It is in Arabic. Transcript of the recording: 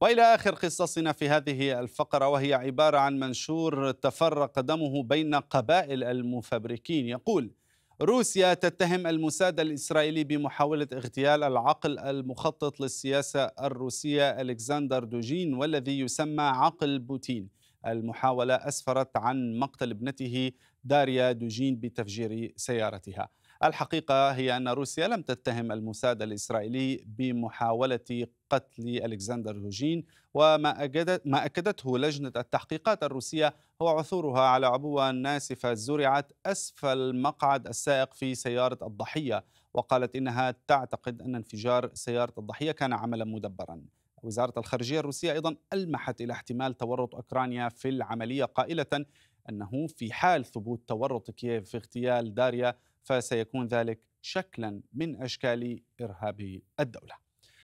والى اخر قصصنا في هذه الفقره وهي عباره عن منشور تفرق دمه بين قبائل المفبركين يقول روسيا تتهم الموساد الاسرائيلي بمحاوله اغتيال العقل المخطط للسياسه الروسيه الكسندر دوجين والذي يسمى عقل بوتين المحاوله اسفرت عن مقتل ابنته داريا دوجين بتفجير سيارتها الحقيقة هي أن روسيا لم تتهم الموساد الإسرائيلي بمحاولة قتل ألكسندر هوجين وما ما أكدته لجنة التحقيقات الروسية هو عثورها على عبوة ناسفة زرعت أسفل مقعد السائق في سيارة الضحية وقالت إنها تعتقد أن انفجار سيارة الضحية كان عملا مدبرا وزارة الخارجية الروسية أيضا ألمحت إلى احتمال تورط أوكرانيا في العملية قائلة أنه في حال ثبوت تورط كييف في اغتيال داريا فسيكون ذلك شكلا من اشكال ارهاب الدوله